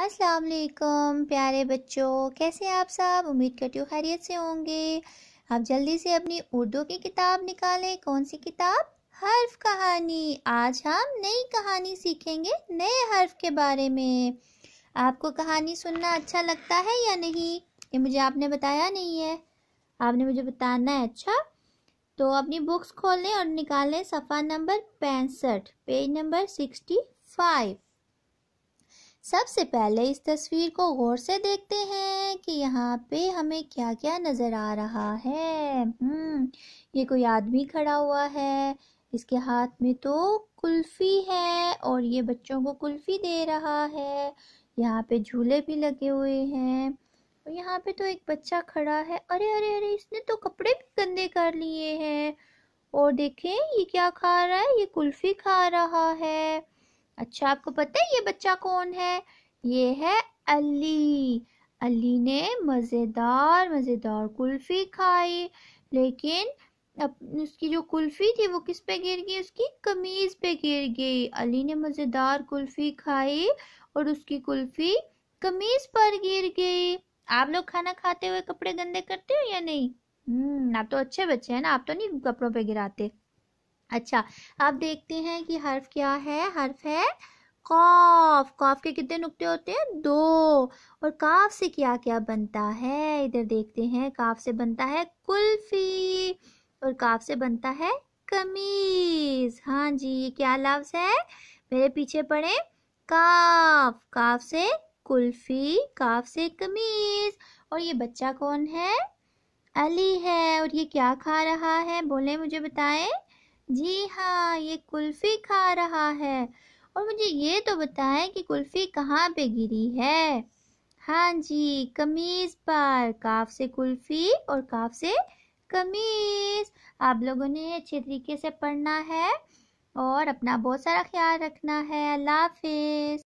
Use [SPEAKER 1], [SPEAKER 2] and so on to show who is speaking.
[SPEAKER 1] अस्सलाम वालेकुम प्यारे बच्चों कैसे आप सब उम्मीद करती हूँ खैरियत से होंगे आप जल्दी से अपनी उर्दू की किताब निकालें कौन सी किताब हर्फ कहानी आज हम नई कहानी सीखेंगे नए हर्फ के बारे में आपको कहानी सुनना अच्छा लगता है या नहीं ये मुझे आपने बताया नहीं है आपने मुझे बताना है अच्छा तो अपनी बुक्स खोलें और निकालें सफ़ा नंबर पैंसठ पेज नंबर सिक्सटी फाइव सबसे पहले इस तस्वीर को गौर से देखते हैं कि यहाँ पे हमें क्या क्या नज़र आ रहा है हम्म ये कोई आदमी खड़ा हुआ है इसके हाथ में तो कुल्फ़ी है और ये बच्चों को कुल्फ़ी दे रहा है यहाँ पे झूले भी लगे हुए हैं और यहाँ पे तो एक बच्चा खड़ा है अरे अरे अरे इसने तो कपड़े भी गंदे कर लिए हैं और देखें ये क्या खा रहा है ये कुल्फ़ी खा रहा है अच्छा आपको पता है ये बच्चा कौन है ये है अली अली ने मज़ेदार मज़ेदार कुल्फ़ी खाई लेकिन अब उसकी जो कुल्फ़ी थी वो किस पे गिर गई उसकी कमीज़ पे गिर गई अली ने मज़ेदार कुल्फ़ी खाई और उसकी कुल्फ़ी कमीज़ पर गिर गई आप लोग खाना खाते हुए कपड़े गंदे करते हो या नहीं हम्म आप तो अच्छे बच्चे हैं ना आप तो नहीं कपड़ों पे गिराते अच्छा अब देखते हैं कि हर्फ क्या है हर्फ है कॉफ कॉफ के कितने नुक्ते होते हैं दो और काफ से क्या क्या बनता है इधर देखते हैं काफ से बनता है कुल्फी और काफ से बनता है कमीज हाँ जी ये क्या लफ्ज है मेरे पीछे पड़े काफ काफ से कुल्फी काफ से कमीज और ये बच्चा कौन है अली है और ये क्या खा रहा है बोले मुझे बताएं जी हाँ ये कुल्फ़ी खा रहा है और मुझे ये तो बताएं कि कुल्फ़ी कहाँ पे गिरी है हाँ जी कमीज़ पर काफ से कुल्फ़ी और काफ से कमीज़ आप लोगों ने अच्छे तरीके से पढ़ना है और अपना बहुत सारा ख्याल रखना है अल्लाह हाफिज़